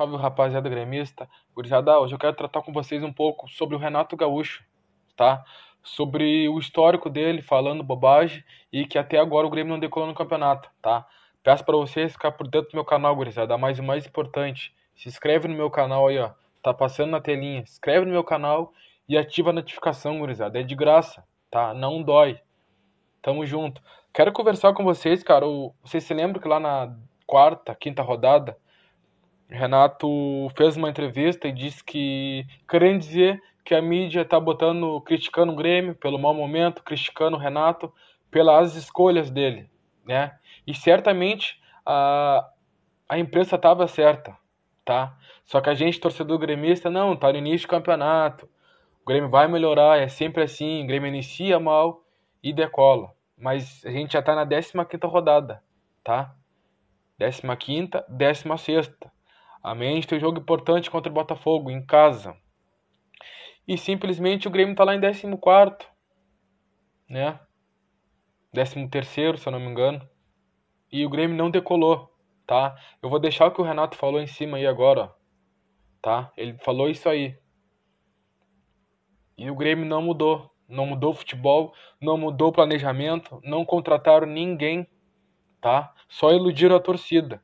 Salve rapaziada gremista. Gurizada, hoje eu quero tratar com vocês um pouco sobre o Renato Gaúcho, tá? Sobre o histórico dele, falando bobagem e que até agora o Grêmio não decolou no campeonato, tá? Peço para vocês ficar por dentro do meu canal, gurizada, mas o mais importante, se inscreve no meu canal aí, ó. Tá passando na telinha. Se inscreve no meu canal e ativa a notificação, gurizada. É de graça, tá? Não dói. Tamo junto. Quero conversar com vocês, cara. Vocês se lembram que lá na quarta, quinta rodada, Renato fez uma entrevista e disse que querendo dizer que a mídia está botando, criticando o Grêmio pelo mau momento, criticando o Renato pelas escolhas dele, né? E certamente a, a imprensa estava certa, tá? Só que a gente, torcedor gremista, não, tá no início do campeonato, o Grêmio vai melhorar, é sempre assim, o Grêmio inicia mal e decola. Mas a gente já está na 15ª rodada, tá? 15ª, 16ª. Amém. a gente tem é um jogo importante contra o Botafogo, em casa. E simplesmente o Grêmio está lá em 14, né? 13, se eu não me engano. E o Grêmio não decolou, tá? Eu vou deixar o que o Renato falou em cima aí agora, tá? Ele falou isso aí. E o Grêmio não mudou. Não mudou o futebol, não mudou o planejamento, não contrataram ninguém, tá? Só iludiram a torcida,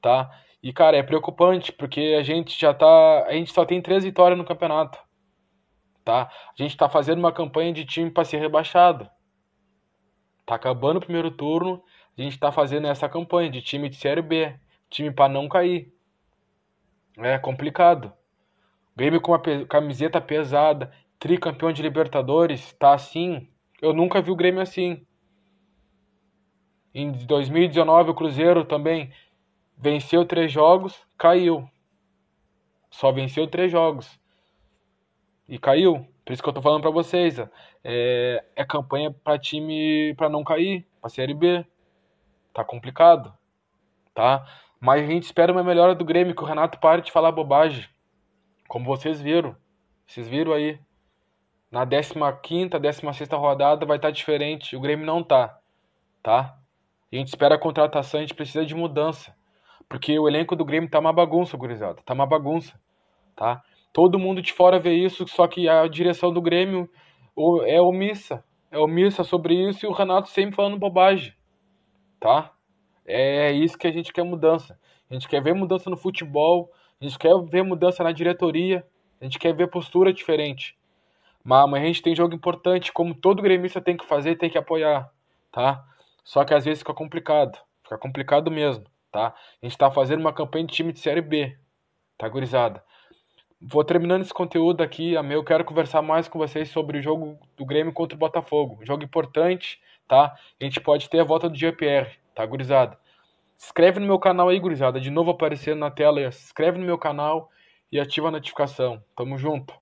tá? E, cara, é preocupante, porque a gente já tá. A gente só tem três vitórias no campeonato. Tá? A gente tá fazendo uma campanha de time para ser rebaixado. Tá acabando o primeiro turno, a gente tá fazendo essa campanha de time de Série B, time para não cair. É complicado. Grêmio com uma pe camiseta pesada, tricampeão de Libertadores, tá assim. Eu nunca vi o Grêmio assim. Em 2019 o Cruzeiro também Venceu três jogos, caiu. Só venceu três jogos. E caiu. Por isso que eu tô falando pra vocês. É, é campanha pra time pra não cair, pra Série B. Tá complicado. Tá? Mas a gente espera uma melhora do Grêmio, que o Renato pare de falar bobagem. Como vocês viram. Vocês viram aí. Na 15ª, 16ª rodada vai estar tá diferente. O Grêmio não tá, tá? A gente espera a contratação, a gente precisa de mudança. Porque o elenco do Grêmio tá uma bagunça, gurizada. Tá uma bagunça, tá? Todo mundo de fora vê isso, só que a direção do Grêmio é omissa. É omissa sobre isso e o Renato sempre falando bobagem, tá? É, é isso que a gente quer mudança. A gente quer ver mudança no futebol, a gente quer ver mudança na diretoria, a gente quer ver postura diferente. Mas amanhã a gente tem jogo importante, como todo gremista tem que fazer, tem que apoiar, tá? Só que às vezes fica complicado, fica complicado mesmo tá? A gente está fazendo uma campanha de time de Série B, tá, gurizada? Vou terminando esse conteúdo aqui, amém? Eu quero conversar mais com vocês sobre o jogo do Grêmio contra o Botafogo. jogo importante, tá? A gente pode ter a volta do GPR, tá, gurizada? Se inscreve no meu canal aí, gurizada. De novo aparecendo na tela. Se inscreve no meu canal e ativa a notificação. Tamo junto.